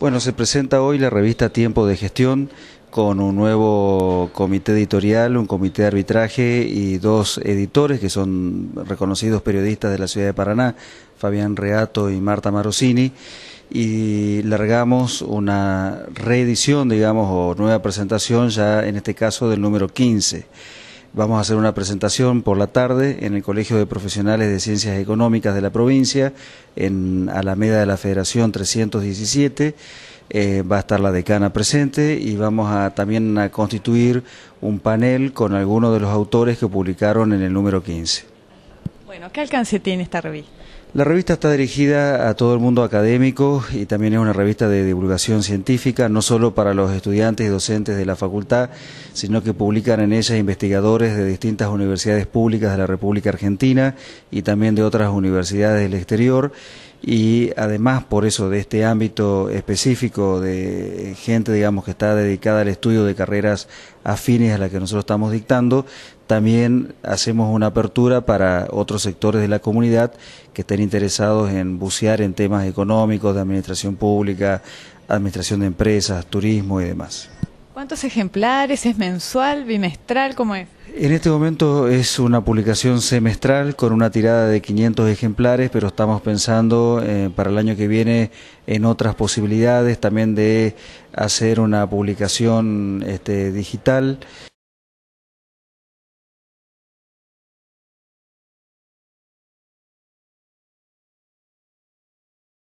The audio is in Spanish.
Bueno, se presenta hoy la revista Tiempo de Gestión con un nuevo comité editorial, un comité de arbitraje y dos editores que son reconocidos periodistas de la ciudad de Paraná, Fabián Reato y Marta Marosini, y largamos una reedición, digamos, o nueva presentación ya en este caso del número 15. Vamos a hacer una presentación por la tarde en el Colegio de Profesionales de Ciencias Económicas de la provincia, en Alameda de la Federación 317. Eh, va a estar la decana presente y vamos a también a constituir un panel con algunos de los autores que publicaron en el número 15. Bueno, ¿qué alcance tiene esta revista? La revista está dirigida a todo el mundo académico y también es una revista de divulgación científica, no solo para los estudiantes y docentes de la facultad, sino que publican en ella investigadores de distintas universidades públicas de la República Argentina y también de otras universidades del exterior y además por eso de este ámbito específico de gente, digamos, que está dedicada al estudio de carreras afines a la que nosotros estamos dictando, también hacemos una apertura para otros sectores de la comunidad que estén interesados en bucear en temas económicos, de administración pública, administración de empresas, turismo y demás. ¿Cuántos ejemplares? ¿Es mensual, bimestral? ¿Cómo es? En este momento es una publicación semestral con una tirada de 500 ejemplares, pero estamos pensando eh, para el año que viene en otras posibilidades, también de hacer una publicación este, digital.